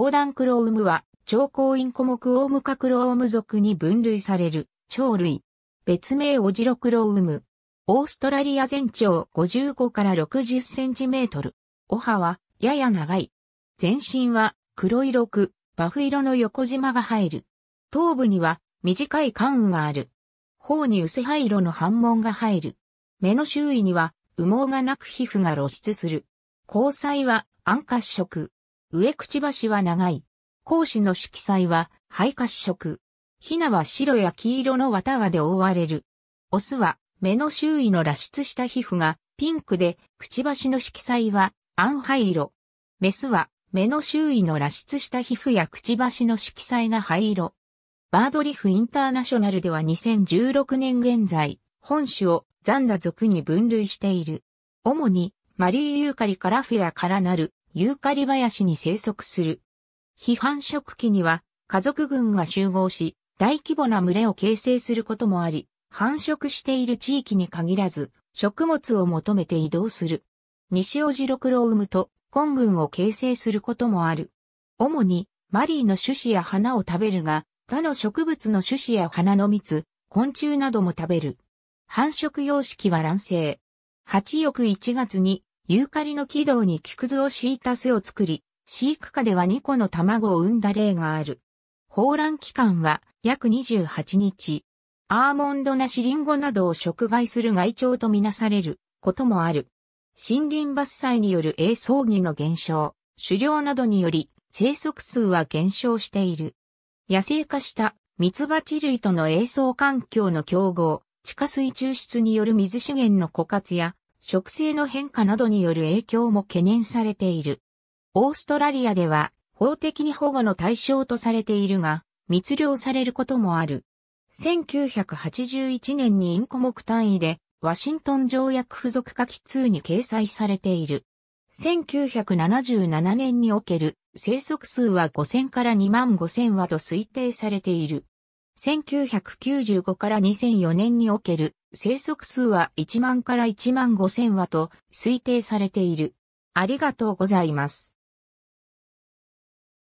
防弾クロームは、超高インコオームカクローム属に分類される、鳥類。別名オジロクローム。オーストラリア全長55から60センチメートル。お葉は、やや長い。全身は、黒色く、バフ色の横縞が入る。頭部には、短い関羽がある。頬に薄灰色の反紋が入る。目の周囲には、羽毛がなく皮膚が露出する。交際は、暗褐色。上くちばしは長い。講師の色彩は灰褐色。ひなは白や黄色の綿輪で覆われる。オスは目の周囲の裸出した皮膚がピンクで、くちばしの色彩は暗灰色。メスは目の周囲の裸出した皮膚やくちばしの色彩が灰色。バードリフインターナショナルでは2016年現在、本種をザンダ族に分類している。主にマリーユーカリカラフィラからなるユーカリ林に生息する。非繁殖期には家族群が集合し、大規模な群れを形成することもあり、繁殖している地域に限らず、食物を求めて移動する。西尾次六郎ウムと根群を形成することもある。主にマリーの種子や花を食べるが、他の植物の種子や花の蜜、昆虫なども食べる。繁殖様式は卵生。8翌1月にユーカリの軌道に木くずを敷いた巣を作り、飼育下では2個の卵を産んだ例がある。放卵期間は約28日。アーモンドなシリンゴなどを食害する害鳥とみなされることもある。森林伐採による栄草儀の減少、狩猟などにより生息数は減少している。野生化した蜜蜂類との栄草環境の競合、地下水抽出による水資源の枯渇や植生の変化などによる影響も懸念されている。オーストラリアでは法的に保護の対象とされているが、密漁されることもある。1981年にインコ目単位でワシントン条約付属下記2に掲載されている。1977年における生息数は5000から2万5000羽と推定されている。1995から2004年における生息数は1万から1万5千羽と推定されている。ありがとうございます。